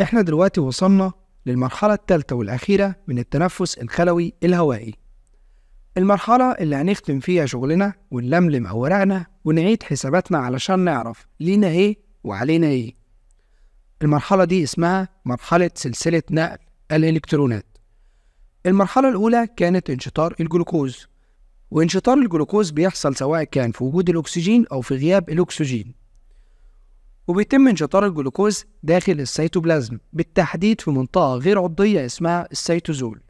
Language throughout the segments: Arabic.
احنا دلوقتي وصلنا للمرحلة الثالثة والأخيرة من التنفس الخلوي الهوائي المرحلة اللي هنختم فيها شغلنا ونلملم أوراقنا ونعيد حساباتنا علشان نعرف لينا إيه وعلينا إيه المرحلة دي اسمها مرحلة سلسلة نقل الإلكترونات المرحلة الأولى كانت انشطار الجلوكوز وانشطار الجلوكوز بيحصل سواء كان في وجود الأكسجين أو في غياب الأكسجين وبيتم انشطار الجلوكوز داخل السيتوبلازم بالتحديد في منطقة غير عضية اسمها السيتوزول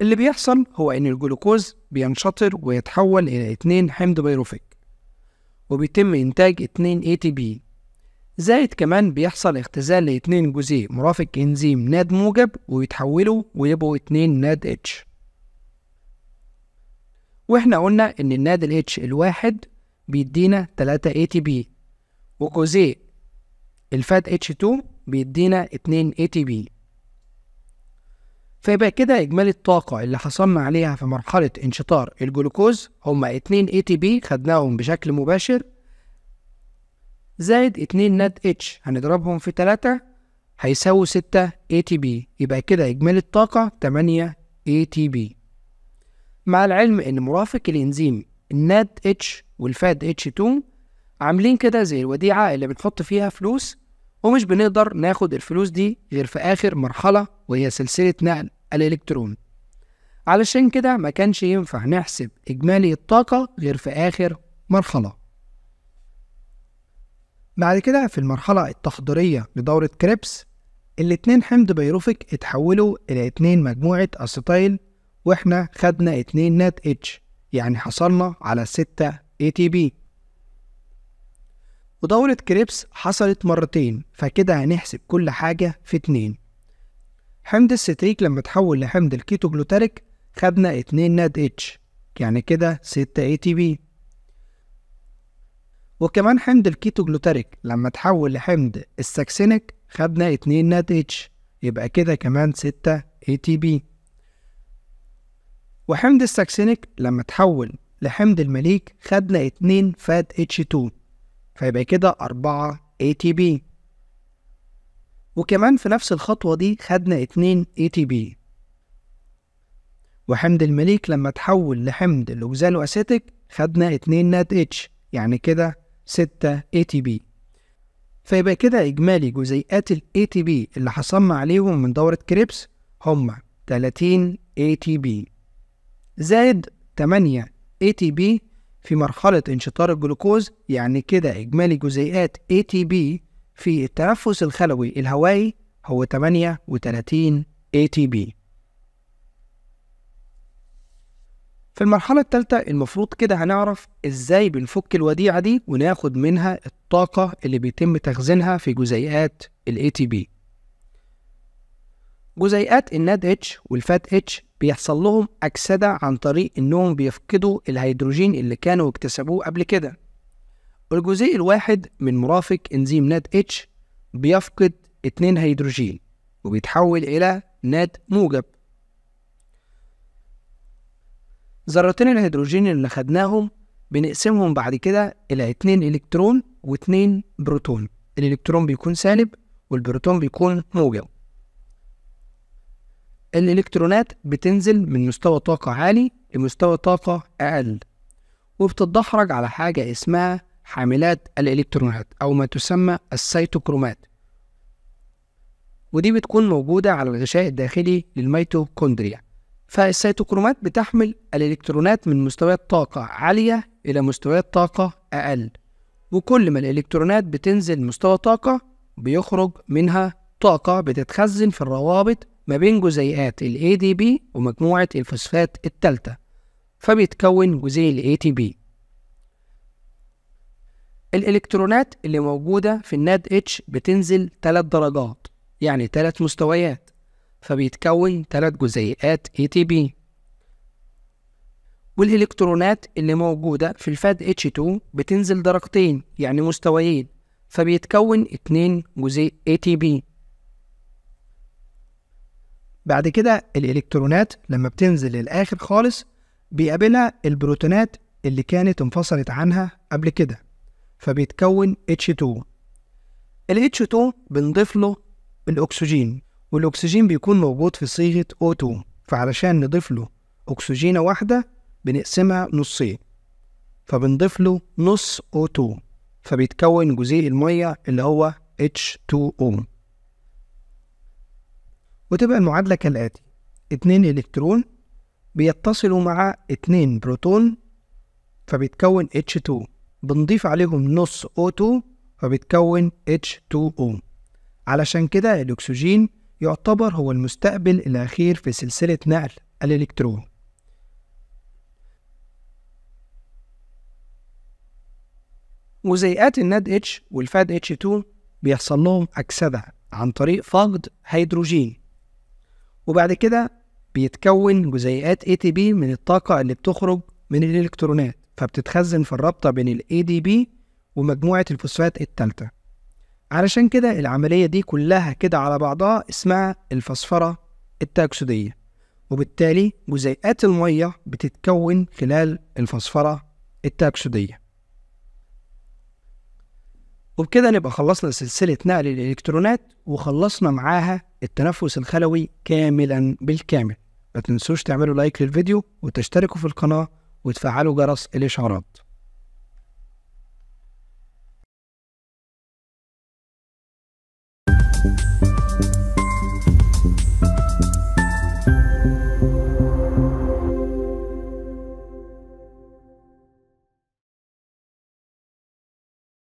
اللي بيحصل هو إن الجلوكوز بينشطر ويتحول إلى اتنين حمض بيروفيك وبيتم إنتاج تي ATP زائد كمان بيحصل اختزال لاتنين جزيء مرافق إنزيم ناد موجب ويتحولوا ويبقوا اتنين ناد اتش واحنا قلنا إن الناد الاتش الواحد بيدينا 3 ATP وكوزي الفات اتش 2 بيدينا 2 اي تي بي فيبقى كده إجمالي الطاقة اللي حصلنا عليها في مرحلة انشطار الجلوكوز هما 2 اي تي بي خدناهم بشكل مباشر زائد 2 نات اتش هنضربهم في 3 هيساوي 6 اي تي بي يبقى كده إجمالي الطاقة 8 اي تي بي مع العلم إن مرافق الإنزيم النات اتش والفاد اتش 2 عاملين كده زي الوديعة اللي بنحط فيها فلوس ومش بنقدر ناخد الفلوس دي غير في آخر مرحلة وهي سلسلة نقل الإلكترون علشان كده ما كانش ينفع نحسب إجمالي الطاقة غير في آخر مرحلة بعد كده في المرحلة التحضيرية لدورة كريبس الاتنين حمض بيروفيك اتحولوا إلى اتنين مجموعة أستايل واحنا خدنا اتنين نات اتش يعني حصلنا على ستة اي تي بي ودورة كريبس حصلت مرتين فكده هنحسب كل حاجة في اتنين حمض الستريك لما تحول لحمض الكيتو جلوتاريك خدنا اتنين ناد اتش يعني كده ستة اي تي بي وكمان حمض الكيتو جلوتاريك لما تحول لحمض الساكسينيك خدنا اتنين ناد اتش يبقى كده كمان ستة اي تي بي وحمض الساكسينيك لما تحول لحمض المليك خدنا اتنين فات اتش 2 فيبقى كده 4 ATP وكمان في نفس الخطوة دي خدنا 2 ATP وحمض المليك لما تحول لحمض الأوكزالو أسيتيك خدنا 2 نات اتش يعني كده 6 ATP فيبقى كده إجمالي جزيئات ال ATP اللي حصلنا عليهم من دورة كريبس هما 30 ATP زائد 8 ATP في مرحلة انشطار الجلوكوز يعني كده إجمالي جزيئات ATP في التنفس الخلوي الهوائي هو 38 ATP في المرحلة التالتة المفروض كده هنعرف ازاي بنفك الوديعة دي وناخد منها الطاقة اللي بيتم تخزينها في جزيئات الـ ATP جزيئات الناد اتش والفات اتش بيحصل لهم أكسدة عن طريق إنهم بيفقدوا الهيدروجين اللي كانوا اكتسبوه قبل كده الجزيء الواحد من مرافق إنزيم ناد اتش بيفقد اتنين هيدروجين وبيتحول إلى ناد موجب ذرتين الهيدروجين اللي خدناهم بنقسمهم بعد كده إلى اتنين إلكترون واتنين بروتون الإلكترون بيكون سالب والبروتون بيكون موجب الالكترونات بتنزل من مستوى طاقة عالي لمستوى طاقة أقل وبتتدحرج على حاجة اسمها حاملات الالكترونات أو ما تسمى السيتوكرومات ودي بتكون موجودة على الغشاء الداخلي للميتوكوندريا فالسيتوكرومات بتحمل الإلكترونات من مستويات طاقة عالية إلى مستويات طاقة أقل وكل ما الإلكترونات بتنزل مستوى طاقة بيخرج منها طاقة بتتخزن في الروابط ما بين جزيئات الـ ADP ومجموعة الفوسفات التالتة فبيتكون جزيء الـ ATP الإلكترونات اللي موجودة في الناد اتش بتنزل تلات درجات يعني تلات مستويات فبيتكون تلات جزيئات ATP والإلكترونات اللي موجودة في الفاد اتش 2 بتنزل درجتين يعني مستويين فبيتكون اتنين جزيء ATP بعد كده الإلكترونات لما بتنزل للآخر خالص بيقابلها البروتونات اللي كانت انفصلت عنها قبل كده فبيتكون H2 ال H2 بنضيف له الأكسجين والأكسجين بيكون موجود في صيغة O2 فعلشان نضيف له أكسجينة واحدة بنقسمها نصين فبنضيف له نص O2 فبيتكون جزيء المية اللي هو H2O وتبقى المعادلة كالآتي اتنين إلكترون بيتصلوا مع اتنين بروتون فبيتكون H2 بنضيف عليهم نص O2 فبيتكون H2O علشان كده الأكسجين يعتبر هو المستقبل الأخير في سلسلة نقل الإلكترون مزيئات الناد اتش والفاد اتش 2 بيحصل لهم أكسدة عن طريق فقد هيدروجين وبعد كده بيتكون جزيئات ATP من الطاقة اللي بتخرج من الإلكترونات فبتتخزن في الرابطة بين ال ADP ومجموعة الفوسفات التالتة علشان كده العملية دي كلها كده على بعضها اسمها الفسفرة التأكسدية وبالتالي جزيئات المية بتتكون خلال الفسفرة التأكسدية وبكده نبقى خلصنا سلسلة نقل الإلكترونات وخلصنا معاها التنفس الخلوي كاملا بالكامل ما تنسوش تعملوا لايك للفيديو وتشتركوا في القناة وتفعلوا جرس الإشعارات thank you